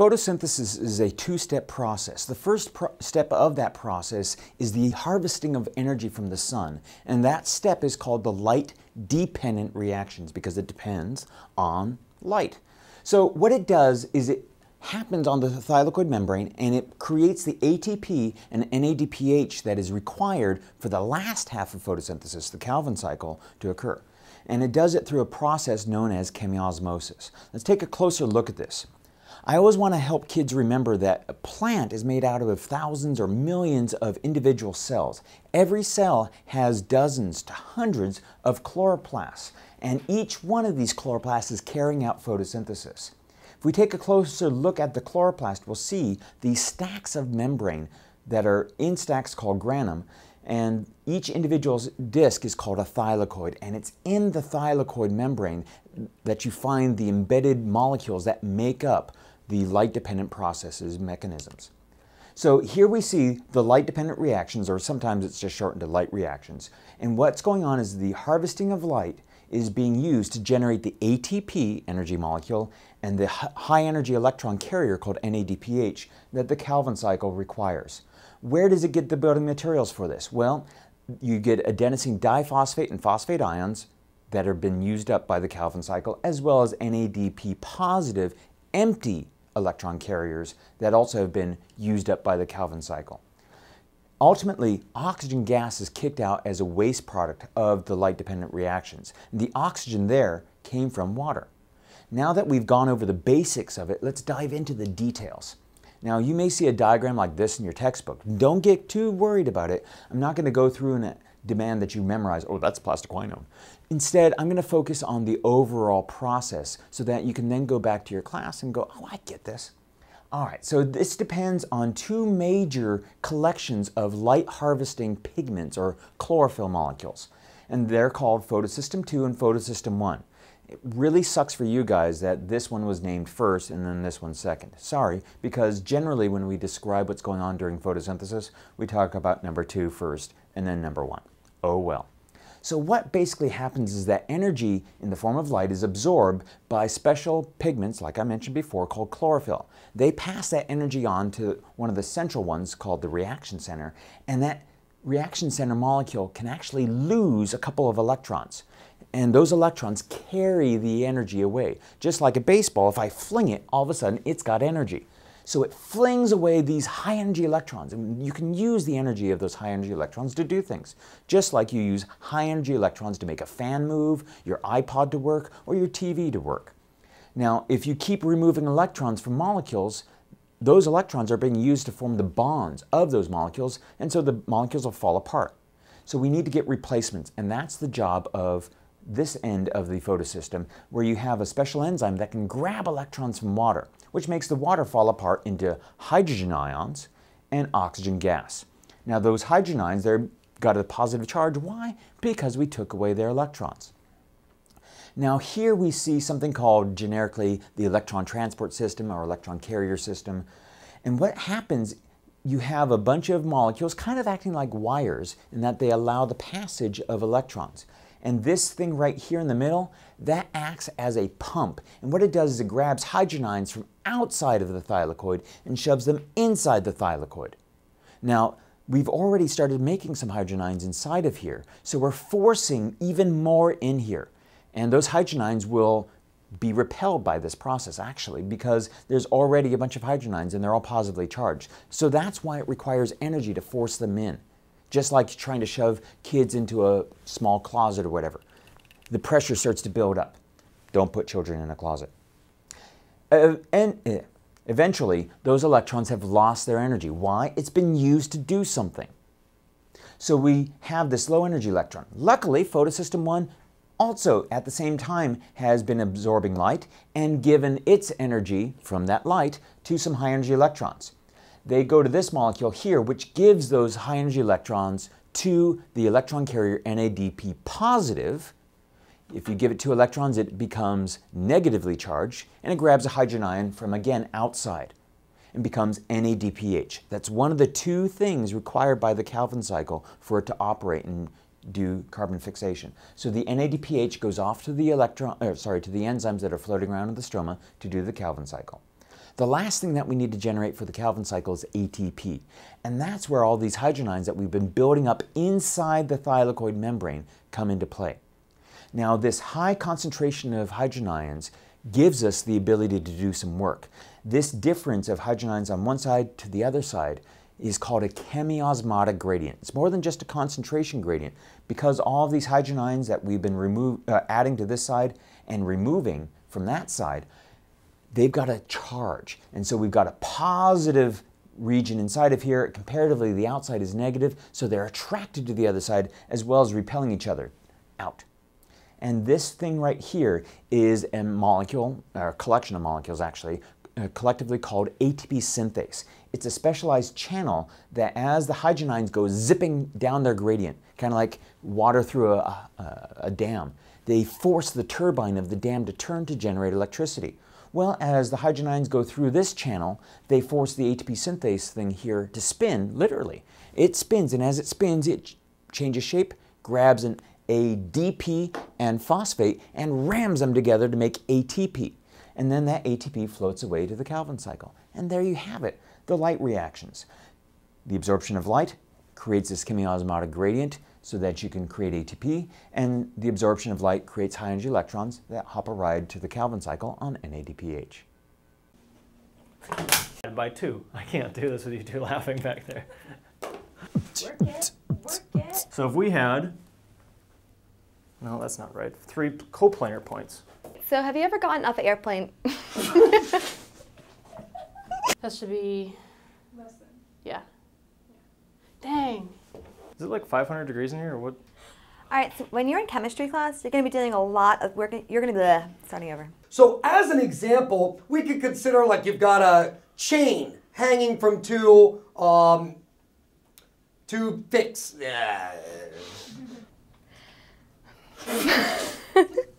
Photosynthesis is a two step process. The first pro step of that process is the harvesting of energy from the sun, and that step is called the light dependent reactions because it depends on light. So, what it does is it happens on the thylakoid membrane and it creates the ATP and NADPH that is required for the last half of photosynthesis, the Calvin cycle, to occur. And it does it through a process known as chemiosmosis. Let's take a closer look at this. I always want to help kids remember that a plant is made out of thousands or millions of individual cells. Every cell has dozens to hundreds of chloroplasts, and each one of these chloroplasts is carrying out photosynthesis. If we take a closer look at the chloroplast, we'll see these stacks of membrane that are in stacks called granum, and each individual disc is called a thylakoid, and it's in the thylakoid membrane that you find the embedded molecules that make up the light-dependent processes mechanisms. So here we see the light-dependent reactions, or sometimes it's just shortened to light reactions. And what's going on is the harvesting of light is being used to generate the ATP energy molecule and the high energy electron carrier called NADPH that the Calvin cycle requires. Where does it get the building materials for this? Well, you get adenosine diphosphate and phosphate ions that have been used up by the Calvin cycle, as well as NADP positive empty electron carriers that also have been used up by the Calvin cycle. Ultimately, oxygen gas is kicked out as a waste product of the light-dependent reactions. The oxygen there came from water. Now that we've gone over the basics of it, let's dive into the details. Now, you may see a diagram like this in your textbook. Don't get too worried about it. I'm not going to go through and demand that you memorize, oh, that's plastoquinone. Instead, I'm going to focus on the overall process so that you can then go back to your class and go, oh, I get this. All right, so this depends on two major collections of light harvesting pigments or chlorophyll molecules, and they're called photosystem 2 and photosystem 1. It really sucks for you guys that this one was named first and then this one second. Sorry, because generally when we describe what's going on during photosynthesis, we talk about number two first and then number one. Oh well. So what basically happens is that energy in the form of light is absorbed by special pigments, like I mentioned before, called chlorophyll. They pass that energy on to one of the central ones called the reaction center, and that reaction center molecule can actually lose a couple of electrons. And those electrons carry the energy away. Just like a baseball, if I fling it, all of a sudden it's got energy. So it flings away these high energy electrons. And you can use the energy of those high energy electrons to do things. Just like you use high energy electrons to make a fan move, your iPod to work, or your TV to work. Now, if you keep removing electrons from molecules, those electrons are being used to form the bonds of those molecules, and so the molecules will fall apart. So we need to get replacements, and that's the job of this end of the photosystem where you have a special enzyme that can grab electrons from water, which makes the water fall apart into hydrogen ions and oxygen gas. Now those hydrogen ions, they're got a positive charge. Why? Because we took away their electrons. Now here we see something called generically the electron transport system or electron carrier system. And what happens, you have a bunch of molecules kind of acting like wires in that they allow the passage of electrons. And this thing right here in the middle, that acts as a pump. And what it does is it grabs hydrogen ions from outside of the thylakoid and shoves them inside the thylakoid. Now, we've already started making some hydrogen ions inside of here, so we're forcing even more in here. And those hydrogen ions will be repelled by this process actually because there's already a bunch of hydrogen ions and they're all positively charged. So that's why it requires energy to force them in just like trying to shove kids into a small closet or whatever. The pressure starts to build up. Don't put children in a closet. Uh, and uh, eventually, those electrons have lost their energy. Why? It's been used to do something. So we have this low energy electron. Luckily, photosystem 1 also at the same time has been absorbing light and given its energy from that light to some high energy electrons they go to this molecule here, which gives those high energy electrons to the electron carrier NADP positive. If you give it two electrons, it becomes negatively charged, and it grabs a hydrogen ion from, again, outside and becomes NADPH. That's one of the two things required by the Calvin cycle for it to operate and do carbon fixation. So the NADPH goes off to the electron, or sorry, to the enzymes that are floating around in the stroma to do the Calvin cycle. The last thing that we need to generate for the Calvin cycle is ATP. And that's where all these hydrogen ions that we've been building up inside the thylakoid membrane come into play. Now, this high concentration of hydrogen ions gives us the ability to do some work. This difference of hydrogen ions on one side to the other side is called a chemiosmotic gradient. It's more than just a concentration gradient because all of these hydrogen ions that we've been uh, adding to this side and removing from that side they've got a charge. And so we've got a positive region inside of here. Comparatively, the outside is negative, so they're attracted to the other side as well as repelling each other out. And this thing right here is a molecule, or a collection of molecules actually, uh, collectively called ATP synthase. It's a specialized channel that as the ions go zipping down their gradient, kind of like water through a, a, a dam, they force the turbine of the dam to turn to generate electricity. Well, as the hydrogen ions go through this channel, they force the ATP synthase thing here to spin, literally. It spins, and as it spins, it changes shape, grabs an ADP and phosphate, and rams them together to make ATP. And then that ATP floats away to the Calvin cycle. And there you have it, the light reactions. The absorption of light creates this chemiosmotic gradient so that you can create ATP, and the absorption of light creates high-energy electrons that hop a ride to the Calvin cycle on NADPH. And by two, I can't do this with you two laughing back there. Work it, work it. So if we had, no, that's not right, three coplanar points. So have you ever gotten off an airplane? that should be, less than. yeah. Dang. Is it like 500 degrees in here or what? All right, so when you're in chemistry class, you're going to be doing a lot of work. You're going to be starting over. So, as an example, we could consider like you've got a chain hanging from two um, two fix. Yeah.